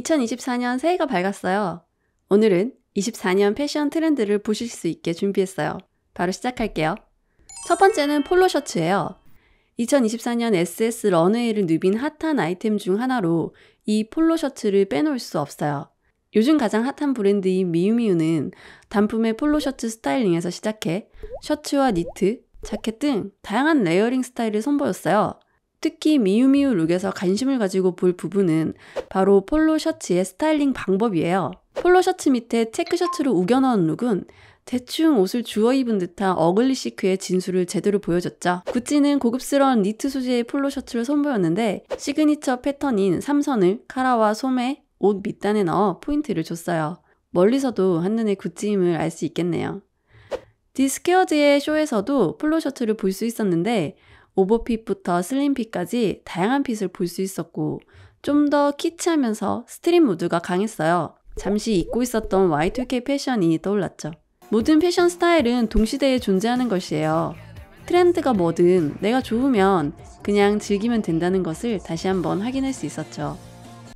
2024년 새해가 밝았어요. 오늘은 24년 패션 트렌드를 보실 수 있게 준비했어요. 바로 시작할게요. 첫 번째는 폴로 셔츠예요. 2024년 SS 런웨이를 누빈 핫한 아이템 중 하나로 이 폴로 셔츠를 빼놓을 수 없어요. 요즘 가장 핫한 브랜드인 미유미유는 단품의 폴로 셔츠 스타일링에서 시작해 셔츠와 니트, 자켓 등 다양한 레이어링 스타일을 선보였어요. 특히 미유미유 룩에서 관심을 가지고 볼 부분은 바로 폴로 셔츠의 스타일링 방법이에요. 폴로 셔츠 밑에 체크 셔츠로 우겨 넣은 룩은 대충 옷을 주워 입은 듯한 어글리 시크의 진수를 제대로 보여줬죠. 구찌는 고급스러운 니트 소재의 폴로 셔츠를 선보였는데 시그니처 패턴인 삼선을 카라와 소매, 옷 밑단에 넣어 포인트를 줬어요. 멀리서도 한눈에 구찌임을 알 수 있겠네요. 디스케어즈의 쇼에서도 폴로 셔츠를 볼 수 있었는데 오버핏부터 슬림핏까지 다양한 핏을 볼 수 있었고 좀 더 키치하면서 스트릿 무드가 강했어요. 잠시 잊고 있었던 Y2K 패션이 떠올랐죠. 모든 패션 스타일은 동시대에 존재하는 것이에요. 트렌드가 뭐든 내가 좋으면 그냥 즐기면 된다는 것을 다시 한번 확인할 수 있었죠.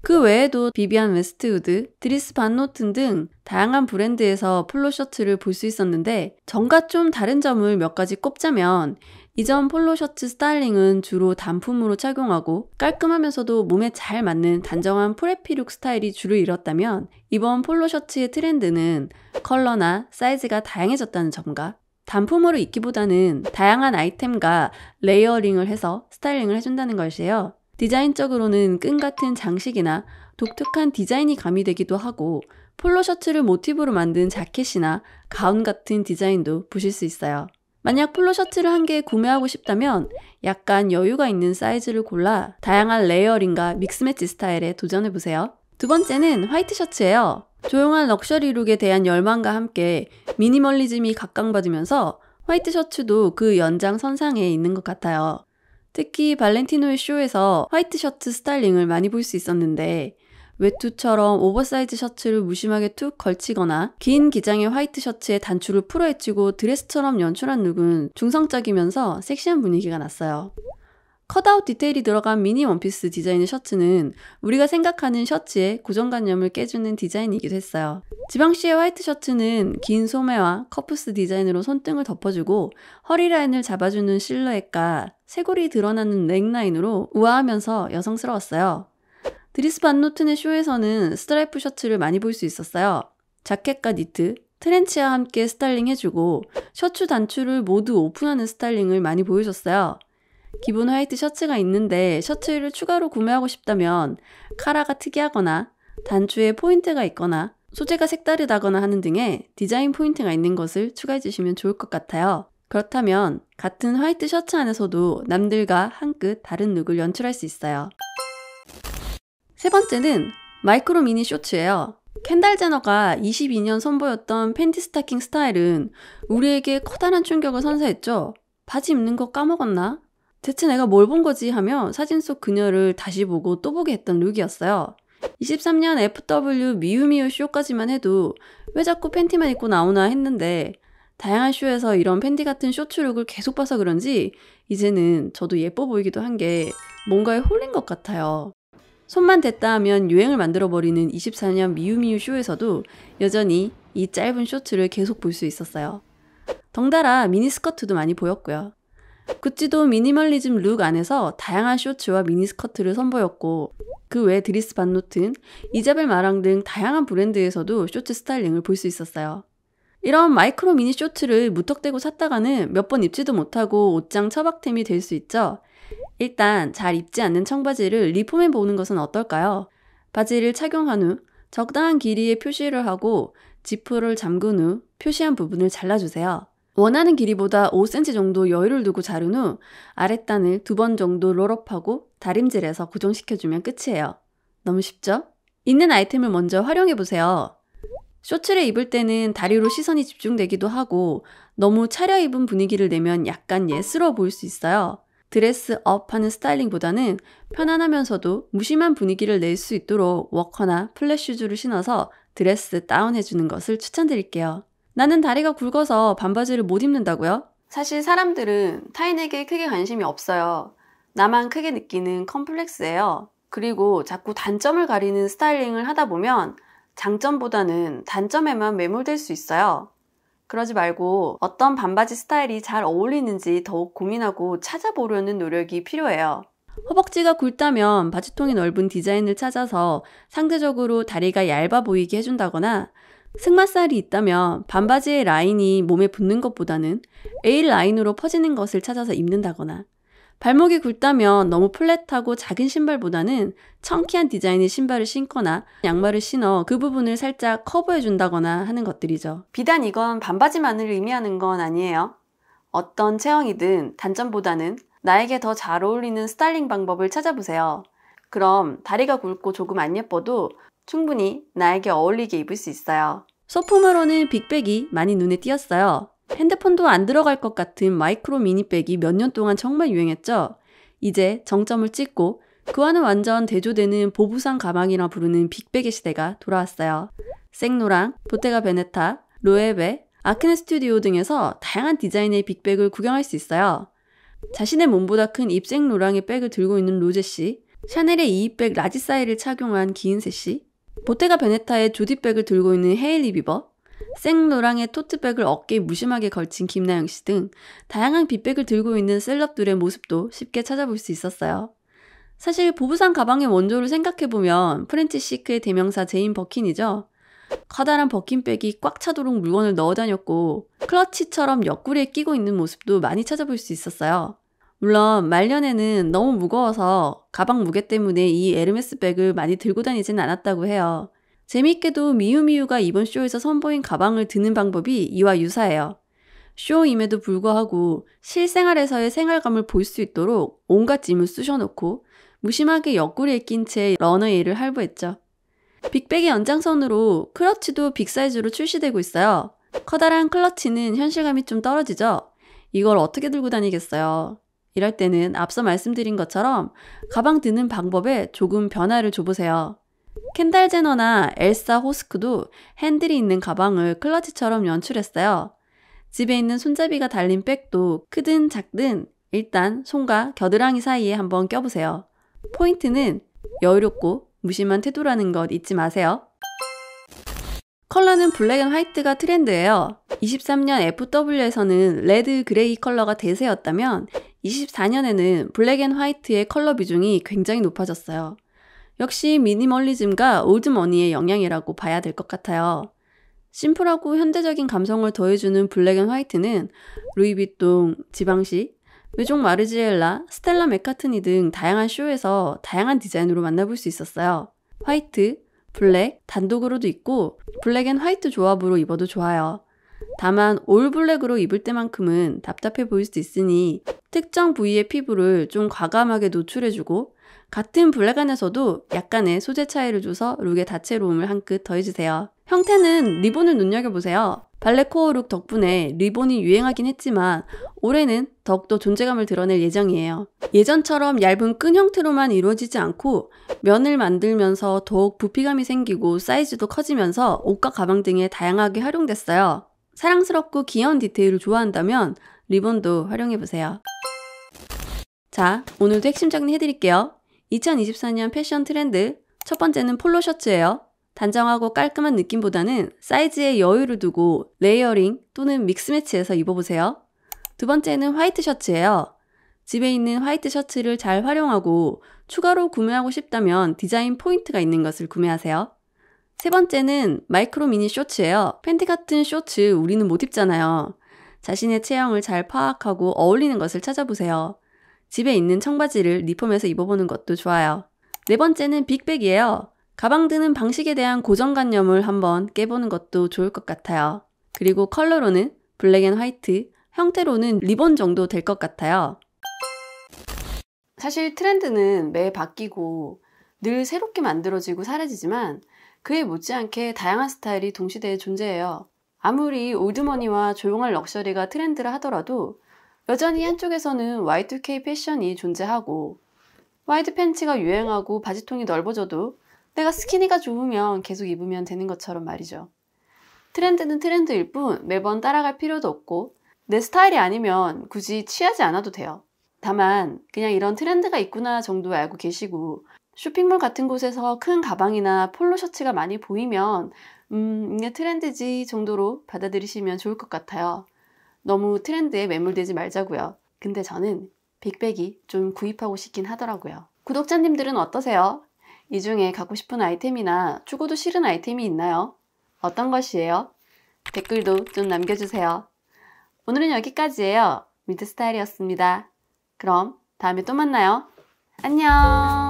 그 외에도 비비안 웨스트우드, 드리스 반노튼 등 다양한 브랜드에서 폴로 셔츠를 볼 수 있었는데 전과 좀 다른 점을 몇 가지 꼽자면 이전 폴로 셔츠 스타일링은 주로 단품으로 착용하고 깔끔하면서도 몸에 잘 맞는 단정한 프레피룩 스타일이 주를 이뤘다면 이번 폴로 셔츠의 트렌드는 컬러나 사이즈가 다양해졌다는 점과 단품으로 입기보다는 다양한 아이템과 레이어링을 해서 스타일링을 해준다는 것이에요. 디자인적으로는 끈 같은 장식이나 독특한 디자인이 가미되기도 하고 폴로 셔츠를 모티브로 만든 자켓이나 가운 같은 디자인도 보실 수 있어요. 만약 폴로 셔츠를 한 개 구매하고 싶다면 약간 여유가 있는 사이즈를 골라 다양한 레이어링과 믹스매치 스타일에 도전해보세요. 두 번째는 화이트 셔츠예요. 조용한 럭셔리 룩에 대한 열망과 함께 미니멀리즘이 각광받으면서 화이트 셔츠도 그 연장 선상에 있는 것 같아요. 특히 발렌티노의 쇼에서 화이트 셔츠 스타일링을 많이 볼 수 있었는데 외투처럼 오버사이즈 셔츠를 무심하게 툭 걸치거나 긴 기장의 화이트 셔츠에 단추를 풀어헤치고 드레스처럼 연출한 룩은 중성적이면서 섹시한 분위기가 났어요. 컷아웃 디테일이 들어간 미니 원피스 디자인의 셔츠는 우리가 생각하는 셔츠의 고정관념을 깨주는 디자인이기도 했어요. 지방 씨의 화이트 셔츠는 긴 소매와 커프스 디자인으로 손등을 덮어주고 허리 라인을 잡아주는 실루엣과 쇄골이 드러나는 넥라인으로 우아하면서 여성스러웠어요. 드리스 반 노튼의 쇼에서는 스트라이프 셔츠를 많이 볼 수 있었어요. 자켓과 니트, 트렌치와 함께 스타일링 해주고 셔츠 단추를 모두 오픈하는 스타일링을 많이 보여줬어요. 기본 화이트 셔츠가 있는데 셔츠를 추가로 구매하고 싶다면 카라가 특이하거나 단추에 포인트가 있거나 소재가 색다르다거나 하는 등의 디자인 포인트가 있는 것을 추가해 주시면 좋을 것 같아요. 그렇다면 같은 화이트 셔츠 안에서도 남들과 한끗 다른 룩을 연출할 수 있어요. 세 번째는 마이크로 미니 쇼츠예요. 캔달 제너가 22년 선보였던 팬티 스타킹 스타일은 우리에게 커다란 충격을 선사했죠. 바지 입는 거 까먹었나? 대체 내가 뭘 본 거지 하며 사진 속 그녀를 다시 보고 또 보게 했던 룩이었어요. 23년 FW 미유미유 쇼까지만 해도 왜 자꾸 팬티만 입고 나오나 했는데 다양한 쇼에서 이런 팬티 같은 쇼츠 룩을 계속 봐서 그런지 이제는 저도 예뻐 보이기도 한 게 뭔가에 홀린 것 같아요. 손만 댔다 하면 유행을 만들어버리는 24년 미유미유 쇼에서도 여전히 이 짧은 쇼트를 계속 볼 수 있었어요. 덩달아 미니스커트도 많이 보였고요. 구찌도 미니멀리즘 룩 안에서 다양한 쇼츠와 미니스커트를 선보였고 그 외 드리스 반노튼, 이자벨 마랑 등 다양한 브랜드에서도 쇼츠 스타일링을 볼 수 있었어요. 이런 마이크로 미니 쇼츠를 무턱대고 샀다가는 몇 번 입지도 못하고 옷장 처박템이 될 수 있죠. 일단 잘 입지 않는 청바지를 리폼해 보는 것은 어떨까요? 바지를 착용한 후 적당한 길이의 표시를 하고 지퍼를 잠근 후 표시한 부분을 잘라주세요. 원하는 길이보다 5cm 정도 여유를 두고 자른 후 아랫단을 두 번 정도 롤업하고 다림질해서 고정시켜주면 끝이에요. 너무 쉽죠? 있는 아이템을 먼저 활용해보세요. 쇼츠를 입을 때는 다리로 시선이 집중되기도 하고 너무 차려입은 분위기를 내면 약간 예스러워 보일 수 있어요. 드레스업 하는 스타일링보다는 편안하면서도 무심한 분위기를 낼 수 있도록 워커나 플랫슈즈를 신어서 드레스 다운해주는 것을 추천드릴게요. 나는 다리가 굵어서 반바지를 못 입는다고요? 사실 사람들은 타인에게 크게 관심이 없어요. 나만 크게 느끼는 컴플렉스예요. 그리고 자꾸 단점을 가리는 스타일링을 하다 보면 장점보다는 단점에만 매몰될 수 있어요. 그러지 말고 어떤 반바지 스타일이 잘 어울리는지 더욱 고민하고 찾아보려는 노력이 필요해요. 허벅지가 굵다면 바지통이 넓은 디자인을 찾아서 상대적으로 다리가 얇아 보이게 해준다거나 승마살이 있다면 반바지의 라인이 몸에 붙는 것보다는 A 라인으로 퍼지는 것을 찾아서 입는다거나 발목이 굵다면 너무 플랫하고 작은 신발보다는 청키한 디자인의 신발을 신거나 양말을 신어 그 부분을 살짝 커버해 준다거나 하는 것들이죠. 비단 이건 반바지만을 의미하는 건 아니에요. 어떤 체형이든 단점보다는 나에게 더 잘 어울리는 스타일링 방법을 찾아보세요. 그럼 다리가 굵고 조금 안 예뻐도 충분히 나에게 어울리게 입을 수 있어요. 소품으로는 빅백이 많이 눈에 띄었어요. 핸드폰도 안 들어갈 것 같은 마이크로 미니백이 몇 년 동안 정말 유행했죠. 이제 정점을 찍고 그와는 완전 대조되는 보부상 가방이라 부르는 빅백의 시대가 돌아왔어요. 생노랑, 보테가 베네타, 로에베, 아크네 스튜디오 등에서 다양한 디자인의 빅백을 구경할 수 있어요. 자신의 몸보다 큰 입생 노랑의 백을 들고 있는 로제 씨, 샤넬의 이입백 라지 사이를 착용한 기인세 씨, 보테가 베네타의 조디백을 들고 있는 헤일리 비버, 생노랑의 토트백을 어깨에 무심하게 걸친 김나영 씨 등 다양한 빗백을 들고 있는 셀럽들의 모습도 쉽게 찾아볼 수 있었어요. 사실 보부상 가방의 원조를 생각해보면 프렌치 시크의 대명사 제인 버킨이죠. 커다란 버킨백이 꽉 차도록 물건을 넣어 다녔고 클러치처럼 옆구리에 끼고 있는 모습도 많이 찾아볼 수 있었어요. 물론 말년에는 너무 무거워서 가방 무게 때문에 이 에르메스 백을 많이 들고 다니진 않았다고 해요. 재미있게도 미유미유가 이번 쇼에서 선보인 가방을 드는 방법이 이와 유사해요. 쇼임에도 불구하고 실생활에서의 생활감을 볼 수 있도록 온갖 짐을 쑤셔놓고 무심하게 옆구리에 낀 채 러너웨이를 할부했죠. 빅백의 연장선으로 클러치도 빅사이즈로 출시되고 있어요. 커다란 클러치는 현실감이 좀 떨어지죠? 이걸 어떻게 들고 다니겠어요? 이럴 때는 앞서 말씀드린 것처럼 가방 드는 방법에 조금 변화를 줘보세요. 켄달 제너나 엘사 호스크도 핸들이 있는 가방을 클러치처럼 연출했어요. 집에 있는 손잡이가 달린 백도 크든 작든 일단 손과 겨드랑이 사이에 한번 껴보세요. 포인트는 여유롭고 무심한 태도라는 것 잊지 마세요. 컬러는 블랙 앤 화이트가 트렌드예요. 23년 FW에서는 레드 그레이 컬러가 대세였다면 24년에는 블랙 앤 화이트의 컬러 비중이 굉장히 높아졌어요. 역시 미니멀리즘과 올드머니의 영향이라고 봐야 될 것 같아요. 심플하고 현대적인 감성을 더해주는 블랙 앤 화이트는 루이비통, 지방시, 외종 마르지엘라, 스텔라 맥카트니 등 다양한 쇼에서 다양한 디자인으로 만나볼 수 있었어요. 화이트, 블랙, 단독으로도 있고 블랙 앤 화이트 조합으로 입어도 좋아요. 다만 올 블랙으로 입을 때만큼은 답답해 보일 수도 있으니 특정 부위의 피부를 좀 과감하게 노출해주고 같은 블랙 안에서도 약간의 소재 차이를 줘서 룩의 다채로움을 한 끗 더해주세요. 형태는 리본을 눈여겨보세요. 발레 코어 룩 덕분에 리본이 유행하긴 했지만 올해는 더욱더 존재감을 드러낼 예정이에요. 예전처럼 얇은 끈 형태로만 이루어지지 않고 면을 만들면서 더욱 부피감이 생기고 사이즈도 커지면서 옷과 가방 등에 다양하게 활용됐어요. 사랑스럽고 귀여운 디테일을 좋아한다면 리본도 활용해보세요. 자, 오늘도 핵심적인 해드릴게요. 2024년 패션 트렌드 첫 번째는 폴로 셔츠예요. 단정하고 깔끔한 느낌보다는 사이즈에 여유를 두고 레이어링 또는 믹스매치해서 입어보세요. 두 번째는 화이트 셔츠예요. 집에 있는 화이트 셔츠를 잘 활용하고 추가로 구매하고 싶다면 디자인 포인트가 있는 것을 구매하세요. 세 번째는 마이크로 미니 쇼츠예요. 팬티 같은 쇼츠 우리는 못 입잖아요. 자신의 체형을 잘 파악하고 어울리는 것을 찾아보세요. 집에 있는 청바지를 리폼해서 입어보는 것도 좋아요. 네 번째는 빅백이에요. 가방 드는 방식에 대한 고정관념을 한번 깨보는 것도 좋을 것 같아요. 그리고 컬러로는 블랙 앤 화이트, 형태로는 리본 정도 될 것 같아요. 사실 트렌드는 매 바뀌고 늘 새롭게 만들어지고 사라지지만 그에 못지않게 다양한 스타일이 동시대에 존재해요. 아무리 올드머니와 조용한 럭셔리가 트렌드를 하더라도 여전히 한쪽에서는 Y2K 패션이 존재하고 와이드 팬츠가 유행하고 바지통이 넓어져도 내가 스키니가 좋으면 계속 입으면 되는 것처럼 말이죠. 트렌드는 트렌드일 뿐 매번 따라갈 필요도 없고 내 스타일이 아니면 굳이 취하지 않아도 돼요. 다만 그냥 이런 트렌드가 있구나 정도 알고 계시고 쇼핑몰 같은 곳에서 큰 가방이나 폴로 셔츠가 많이 보이면 음 이게 트렌드지 정도로 받아들이시면 좋을 것 같아요. 너무 트렌드에 매몰되지 말자고요. 근데 저는 빅백이 좀 구입하고 싶긴 하더라고요. 구독자님들은 어떠세요? 이 중에 갖고 싶은 아이템이나 추고도 싫은 아이템이 있나요? 어떤 것이에요? 댓글도 좀 남겨주세요. 오늘은 여기까지예요. 미드스타일이었습니다. 그럼 다음에 또 만나요. 안녕!